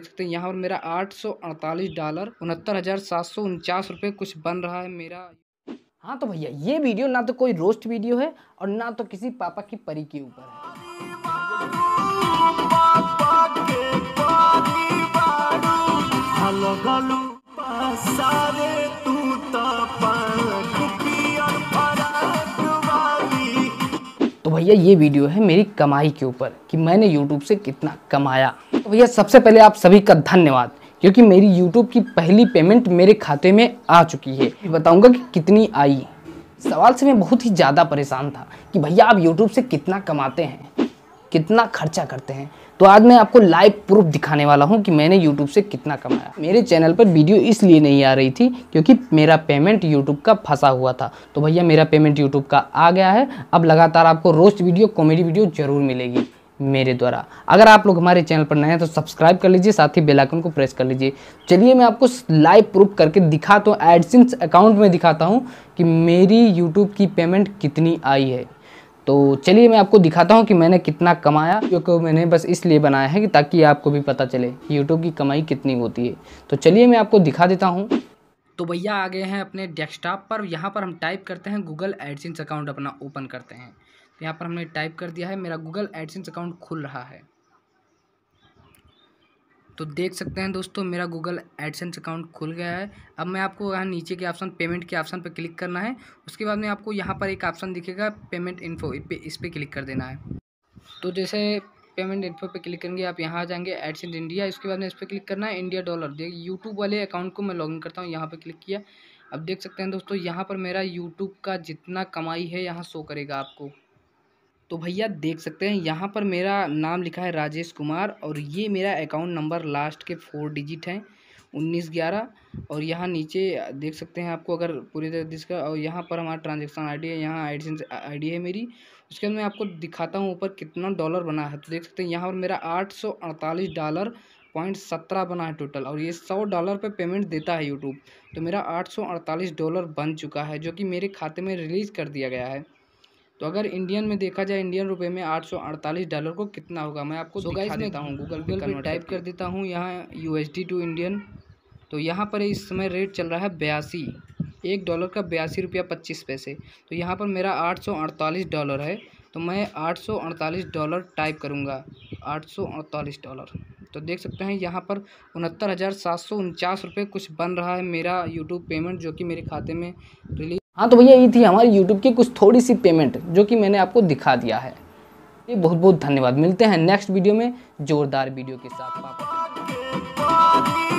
देख सकते हैं यहाँ पर मेरा आठ सौ अड़तालीस डॉलर उनहत्तर हज़ार सात सौ उनचास रुपये कुछ बन रहा है मेरा हाँ तो भैया ये वीडियो ना तो कोई रोस्ट वीडियो है और ना तो किसी पापा की परी के ऊपर है सारे तू तो तो भैया ये वीडियो है मेरी कमाई के ऊपर कि मैंने यूट्यूब से कितना कमाया तो भैया सबसे पहले आप सभी का धन्यवाद क्योंकि मेरी यूट्यूब की पहली पेमेंट मेरे खाते में आ चुकी है बताऊंगा कि कितनी आई सवाल से मैं बहुत ही ज़्यादा परेशान था कि भैया आप यूट्यूब से कितना कमाते हैं कितना खर्चा करते हैं तो आज मैं आपको लाइव प्रूफ दिखाने वाला हूँ कि मैंने यूट्यूब से कितना कमाया मेरे चैनल पर वीडियो इसलिए नहीं आ रही थी क्योंकि मेरा पेमेंट यूट्यूब का फंसा हुआ था तो भैया मेरा पेमेंट यूट्यूब का आ गया है अब लगातार आपको रोस्ट वीडियो कॉमेडी वीडियो ज़रूर मिलेगी मेरे द्वारा अगर आप लोग हमारे चैनल पर नए हैं तो सब्सक्राइब कर लीजिए साथ ही बेल आइकन को प्रेस कर लीजिए चलिए मैं आपको लाइव प्रूफ करके दिखाता हूँ एडसेंस अकाउंट में दिखाता हूँ कि मेरी यूट्यूब की पेमेंट कितनी आई है तो चलिए मैं आपको दिखाता हूँ कि मैंने कितना कमाया क्योंकि मैंने बस इसलिए बनाया है कि ताकि आपको भी पता चले यूट्यूब की कमाई कितनी होती है तो चलिए मैं आपको दिखा देता हूँ तो भैया आ गए हैं अपने डेस्कटॉप पर यहाँ पर हम टाइप करते हैं गूगल एडसेंस अकाउंट अपना ओपन करते हैं तो यहाँ पर हमने टाइप कर दिया है मेरा गूगल एडसेंस अकाउंट खुल रहा है तो देख सकते हैं दोस्तों मेरा गूगल एडसेंस अकाउंट खुल गया है अब मैं आपको यहाँ नीचे के ऑप्शन पेमेंट के ऑप्शन पर क्लिक करना है उसके बाद में आपको यहाँ पर एक ऑप्शन दिखेगा पेमेंट इन्फो इस पर क्लिक कर देना है तो जैसे पेमेंट इन्फो पे क्लिक करेंगे आप यहाँ आ जाएंगे एडसेंट इंडिया इसके बाद में इस पर क्लिक करना है इंडिया डॉलर देखिए यूट्यूब वाले अकाउंट को मैं इन करता हूँ यहाँ पर क्लिक किया अब देख सकते हैं दोस्तों यहाँ पर मेरा यूट्यूब का जितना कमाई है यहाँ शो करेगा आपको तो भैया देख सकते हैं यहाँ पर मेरा नाम लिखा है राजेश कुमार और ये मेरा अकाउंट नंबर लास्ट के फोर डिजिट हैं उन्नीस ग्यारह और यहाँ नीचे देख सकते हैं आपको अगर पूरी तरह दिस और यहाँ पर हमारा ट्रांजेक्शन आईडी है यहाँ आई आईडी है मेरी उसके बाद मैं आपको दिखाता हूँ ऊपर कितना डॉलर बना है तो देख सकते हैं यहाँ पर मेरा आठ सौ अड़तालीस डॉलर पॉइंट सत्रह बना है टोटल और ये सौ डॉलर पे पेमेंट देता है यूट्यूब तो मेरा आठ सौ अड़तालीस डॉलर बन चुका है जो कि मेरे खाते में रिलीज़ कर दिया गया है तो अगर इंडियन में देखा जाए इंडियन रुपए में 848 डॉलर को कितना होगा मैं आपको so दिखा देता हूँ गूगल पे कन्वर्ट टाइप कर देता हूँ यहाँ यू टू इंडियन तो यहाँ पर इस समय रेट चल रहा है बयासी एक डॉलर का बयासी रुपया पच्चीस पैसे तो यहाँ पर मेरा आठ सौ अड़तालीस डॉलर है तो मैं आठ सौ अड़तालीस डॉलर टाइप करूँगा आठ सौ अड़तालीस डॉलर तो देख सकते हैं यहाँ पर उनहत्तर हज़ार सात सौ उनचास रुपये कुछ बन रहा है मेरा यूट्यूब पेमेंट जो कि मेरे खाते में रिलीज हाँ तो भैया ये थी हमारी यूट्यूब की कुछ थोड़ी सी पेमेंट जो कि मैंने आपको दिखा दिया है ये बहुत बहुत धन्यवाद मिलते हैं नेक्स्ट वीडियो में ज़ोरदार वीडियो के साथ